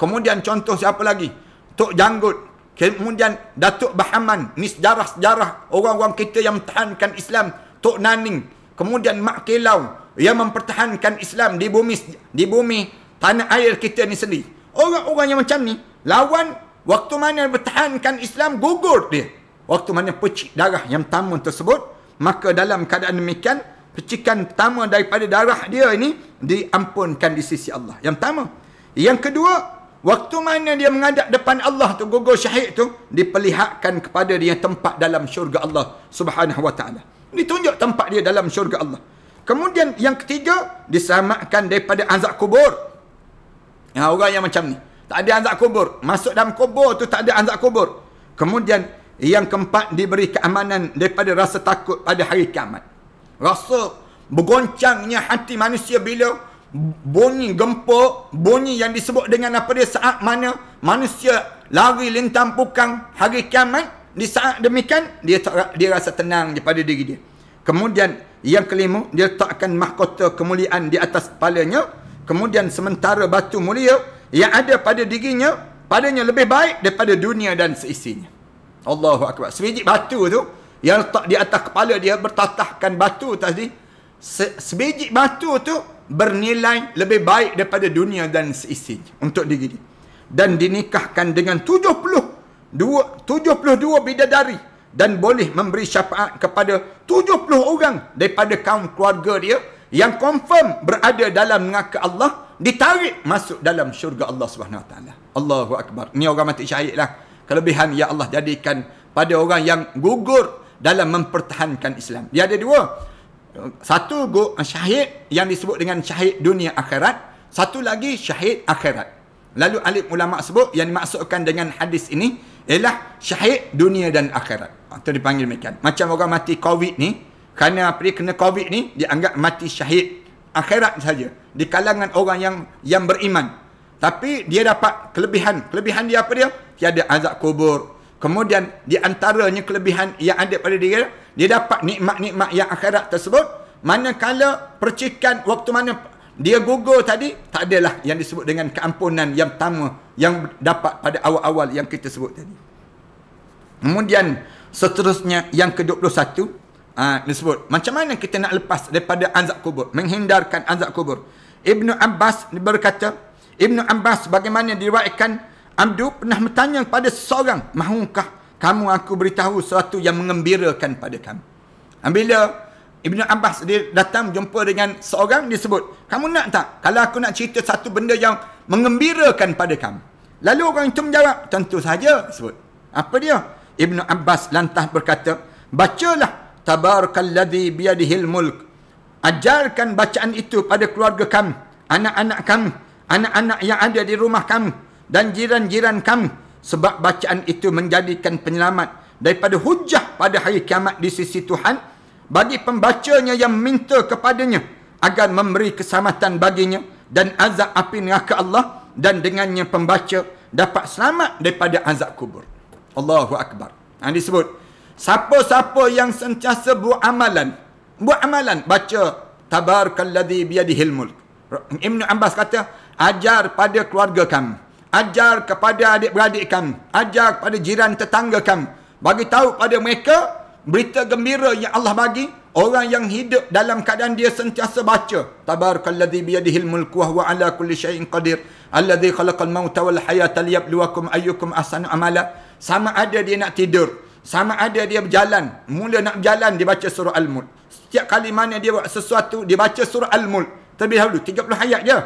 Kemudian contoh siapa lagi? Tok Janggut. Kemudian Datuk Bahaman. Ini sejarah-sejarah orang-orang kita yang mempertahankan Islam. Tok Naning. Kemudian Mak Kelau, Yang mempertahankan Islam di bumi di bumi tanah air kita ni sendiri. Orang-orang yang macam ni, lawan waktu mana bertahankan Islam, gugur dia. Waktu mana pecik darah yang pertama tersebut, maka dalam keadaan demikian, pecikan pertama daripada darah dia ini diampunkan di sisi Allah. Yang pertama. Yang kedua, waktu mana dia menghadap depan Allah tu gugur syahid tu diperlihatkan kepada dia tempat dalam syurga Allah Subhanahu wa taala. Ditunjuk tempat dia dalam syurga Allah. Kemudian yang ketiga diselamatkan daripada azab kubur Ya, orang yang macam ni. Tak ada anzak kubur. Masuk dalam kubur tu tak ada anzak kubur. Kemudian yang keempat diberi keamanan daripada rasa takut pada hari kiamat. Rasa bergoncangnya hati manusia bila bunyi gempa bunyi yang disebut dengan apa dia saat mana manusia lari lintang pukang hari kiamat. Di saat demikian, dia, tak, dia rasa tenang daripada diri dia. Kemudian yang kelima, dia takkan mahkota kemuliaan di atas kepalanya. Kemudian sementara batu mulia yang ada pada dirinya, padanya lebih baik daripada dunia dan seisinya. Allahu Akbar. Sebiji batu tu yang letak di atas kepala dia bertatahkan batu tadi. Sebiji batu tu bernilai lebih baik daripada dunia dan seisinya untuk diri dia. Dan dinikahkan dengan 72, 72 bidadari dan boleh memberi syafaat kepada 70 orang daripada kaum keluarga dia yang confirm berada dalam neraka Allah ditarik masuk dalam syurga Allah Subhanahu Wa Taala. Allahu akbar. Ni orang mati syahidlah. Kelebihan ya Allah jadikan pada orang yang gugur dalam mempertahankan Islam. Dia ada dua. Satu syahid yang disebut dengan syahid dunia akhirat, satu lagi syahid akhirat. Lalu alim ulama sebut yang dimaksudkan dengan hadis ini ialah syahid dunia dan akhirat. Itu dipanggil macam macam orang mati COVID ni kerana pergi kena covid ni dianggap mati syahid akhirat saja di kalangan orang yang yang beriman tapi dia dapat kelebihan kelebihan dia apa dia tiada azab kubur kemudian di antaranya kelebihan yang ada pada dia dia dapat nikmat-nikmat yang akhirat tersebut manakala percikan waktu mana dia gugur tadi tak adalah yang disebut dengan keampunan yang pertama yang dapat pada awal-awal yang kita sebut tadi kemudian seterusnya yang ke-21 Ha, dia sebut macam mana kita nak lepas daripada azab kubur menghindarkan azab kubur Ibnu Abbas berkata Ibnu Abbas bagaimana diriwayatkan Abdu pernah bertanya kepada seorang mahukah kamu aku beritahu sesuatu yang mengembirakan pada kamu ambilah ha, Ibnu Abbas dia datang jumpa dengan seorang dia kamu nak tak kalau aku nak cerita satu benda yang mengembirakan pada kamu lalu orang itu menjawab tentu saja sebut apa dia Ibnu Abbas lantas berkata bacalah Tabarakalladhi biyadihil mulk. Ajarkan bacaan itu pada keluarga kami, anak-anak kami, anak-anak yang ada di rumah kami dan jiran-jiran kami sebab bacaan itu menjadikan penyelamat daripada hujah pada hari kiamat di sisi Tuhan bagi pembacanya yang minta kepadanya agar memberi keselamatan baginya dan azab api neraka Allah dan dengannya pembaca dapat selamat daripada azab kubur. Allahu akbar. Yang disebut Siapa-siapa yang sentiasa buat amalan. Buat amalan. Baca. Tabarkalladhi biyadihil mulk. Ibn Abbas kata. Ajar pada keluarga kamu. Ajar kepada adik-beradik kamu. Ajar kepada jiran tetangga kamu. Bagi tahu pada mereka. Berita gembira yang Allah bagi. Orang yang hidup dalam keadaan dia sentiasa baca. Tabarkalladhi biyadihil mulk. Wahu ala kulli syai'in qadir. Alladhi khalaqal mauta wal hayata liyabluwakum ayyukum asanu amala. Sama ada dia nak Tidur. Sama ada dia berjalan, mula nak berjalan dia baca surah Al-Mulk. Setiap kali mana dia buat sesuatu, dia baca surah Al-Mulk. Terlebih dahulu 30 ayat dia.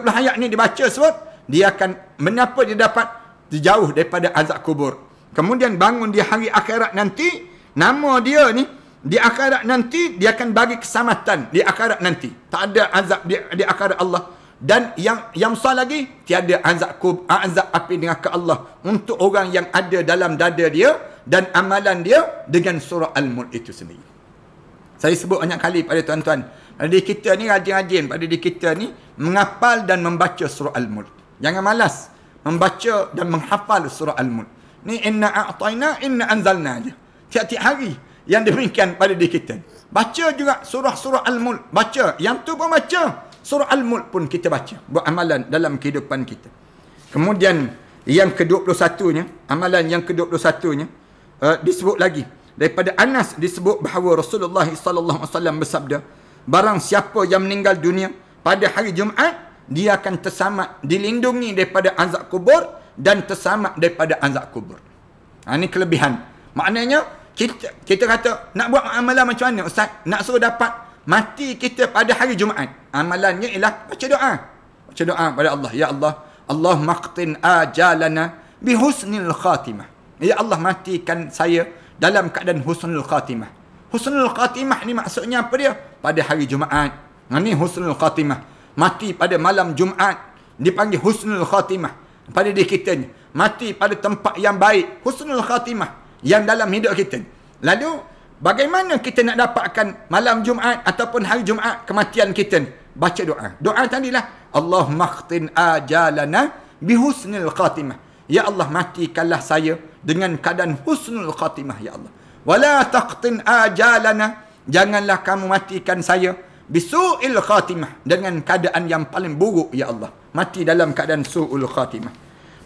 30 ayat ni dibaca surah, dia akan menapa dia dapat dijauh daripada azab kubur. Kemudian bangun di hari akhirat nanti, nama dia ni di akhirat nanti dia akan bagi keselamatan di akhirat nanti. Tak ada azab di, di akhirat Allah dan yang yang sah lagi tiada azab kub azab api dengan ke Allah untuk orang yang ada dalam dada dia dan amalan dia dengan surah al-mulk itu sendiri. Saya sebut banyak kali pada tuan-tuan. Pada diri kita ni rajin-rajin pada diri kita ni menghafal dan membaca surah al-mulk. Jangan malas membaca dan menghafal surah al-mulk. Ni inna a'tayna inna anzalna aja Tiap-tiap hari yang demikian pada diri kita. Baca juga surah-surah al-mulk. Baca. Yang tu pun baca. Surah Al-Mulk pun kita baca. Buat amalan dalam kehidupan kita. Kemudian yang ke-21-nya. Amalan yang ke-21-nya. Uh, eh, disebut lagi. Daripada Anas disebut bahawa Rasulullah SAW bersabda. Barang siapa yang meninggal dunia pada hari Jumaat. Dia akan tersamak dilindungi daripada azab kubur. Dan tersamak daripada azab kubur. Ha, ini kelebihan. Maknanya kita, kita kata nak buat amalan macam mana Ustaz? Nak suruh dapat mati kita pada hari Jumaat. Amalannya ialah baca doa. Baca doa pada Allah. Ya Allah, Allah maqtin ajalana bihusnil khatimah. Ya Allah matikan saya dalam keadaan husnul khatimah. Husnul khatimah ni maksudnya apa dia? Pada hari Jumaat. Ini husnul khatimah. Mati pada malam Jumaat. Dipanggil husnul khatimah. Pada diri kita Mati pada tempat yang baik. Husnul khatimah. Yang dalam hidup kita Lalu, Bagaimana kita nak dapatkan malam Jumaat ataupun hari Jumaat kematian kita Baca doa. Doa tadi lah Allah khtin ajalana bihusnil khatimah. Ya Allah matikanlah saya dengan keadaan husnul khatimah ya Allah. Wala taqtin ajalana janganlah kamu matikan saya bisuil khatimah dengan keadaan yang paling buruk ya Allah. Mati dalam keadaan suul khatimah.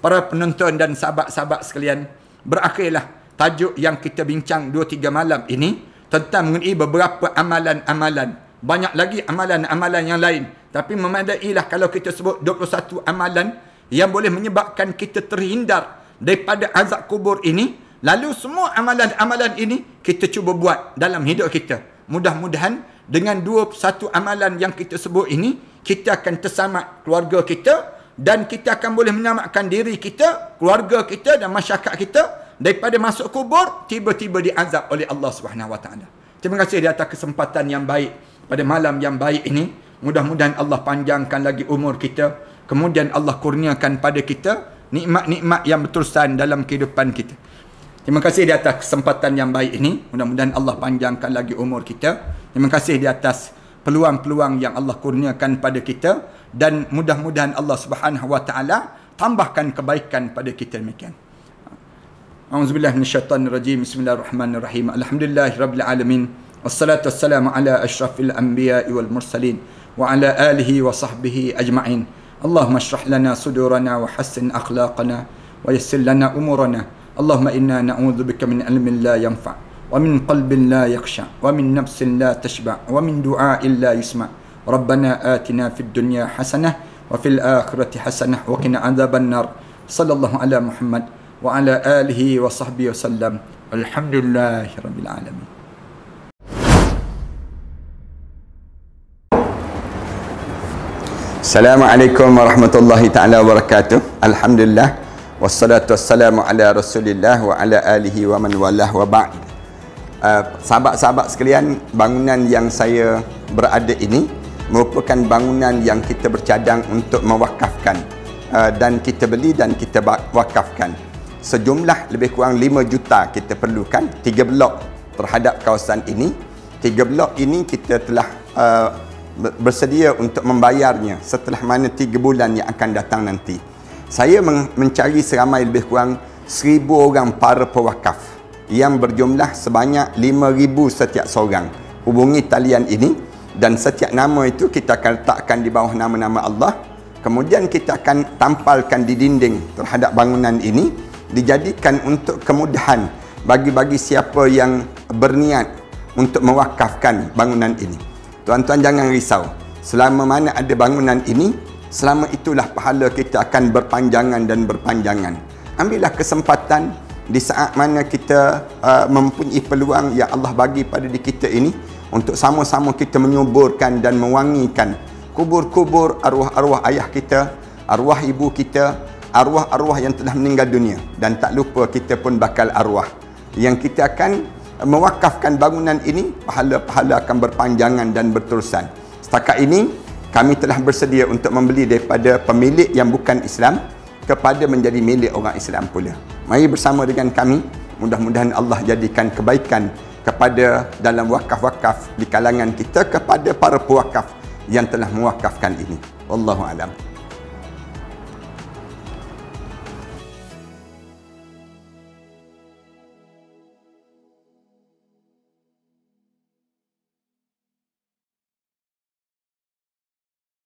Para penonton dan sahabat-sahabat sekalian, berakhirlah tajuk yang kita bincang 2-3 malam ini tentang mengenai beberapa amalan-amalan banyak lagi amalan-amalan yang lain tapi memandailah kalau kita sebut 21 amalan yang boleh menyebabkan kita terhindar daripada azab kubur ini lalu semua amalan-amalan ini kita cuba buat dalam hidup kita mudah-mudahan dengan 21 amalan yang kita sebut ini kita akan tersamat keluarga kita dan kita akan boleh menyelamatkan diri kita, keluarga kita dan masyarakat kita daripada masuk kubur tiba-tiba diazab oleh Allah Subhanahu Wa Taala. Terima kasih di atas kesempatan yang baik pada malam yang baik ini. Mudah-mudahan Allah panjangkan lagi umur kita. Kemudian Allah kurniakan pada kita nikmat-nikmat yang berterusan dalam kehidupan kita. Terima kasih di atas kesempatan yang baik ini. Mudah-mudahan Allah panjangkan lagi umur kita. Terima kasih di atas peluang-peluang yang Allah kurniakan pada kita dan mudah-mudahan Allah Subhanahu wa taala tambahkan kebaikan pada kita demikian. Auzubillahi minasyaitonirrajim. Bismillahirrahmanirrahim. Alhamdulillahirabbil alamin. Wassalatu wassalamu ala asyrafil anbiya'i wal mursalin wa ala alihi wa sahbihi ajma'in. Allahumma ashrah lana sudurana wa hassin akhlaqana wa yassir lana umurana. Allahumma inna na'udzubika min ilmin la yanfa'. ومن قلب لا يخشى ومن نفس لا تشبع ومن دعاء لا يسمع ربنا آتنا في الدنيا حسنة وفي الآخرة حسنة وقنا عذاب النار صلى الله على محمد وعلى آله وصحبه وسلم الحمد لله رب العالمين السلام عليكم ورحمة الله تعالى وبركاته الحمد لله والصلاة والسلام على رسول الله وعلى آله ومن والاه وبعد Ah, sahabat-sahabat sekalian, bangunan yang saya berada ini merupakan bangunan yang kita bercadang untuk mewakafkan uh, dan kita beli dan kita wakafkan. Sejumlah lebih kurang 5 juta kita perlukan, 3 blok terhadap kawasan ini. 3 blok ini kita telah uh, bersedia untuk membayarnya setelah mana 3 bulan yang akan datang nanti. Saya mencari seramai lebih kurang 1000 orang para pewakaf yang berjumlah sebanyak 5,000 setiap seorang. Hubungi talian ini dan setiap nama itu kita akan letakkan di bawah nama-nama Allah. Kemudian kita akan tampalkan di dinding terhadap bangunan ini. Dijadikan untuk kemudahan bagi-bagi siapa yang berniat untuk mewakafkan bangunan ini. Tuan-tuan jangan risau. Selama mana ada bangunan ini, selama itulah pahala kita akan berpanjangan dan berpanjangan. Ambillah kesempatan di saat mana kita uh, mempunyai peluang yang Allah bagi pada diri kita ini untuk sama-sama kita menyuburkan dan mewangikan kubur-kubur arwah-arwah ayah kita, arwah ibu kita, arwah-arwah yang telah meninggal dunia dan tak lupa kita pun bakal arwah yang kita akan mewakafkan bangunan ini pahala-pahala akan berpanjangan dan berterusan. Setakat ini kami telah bersedia untuk membeli daripada pemilik yang bukan Islam kepada menjadi milik orang Islam pula. Mari bersama dengan kami, mudah-mudahan Allah jadikan kebaikan kepada dalam wakaf-wakaf di kalangan kita kepada para puwakaf yang telah mewakafkan ini. Wallahu a'lam.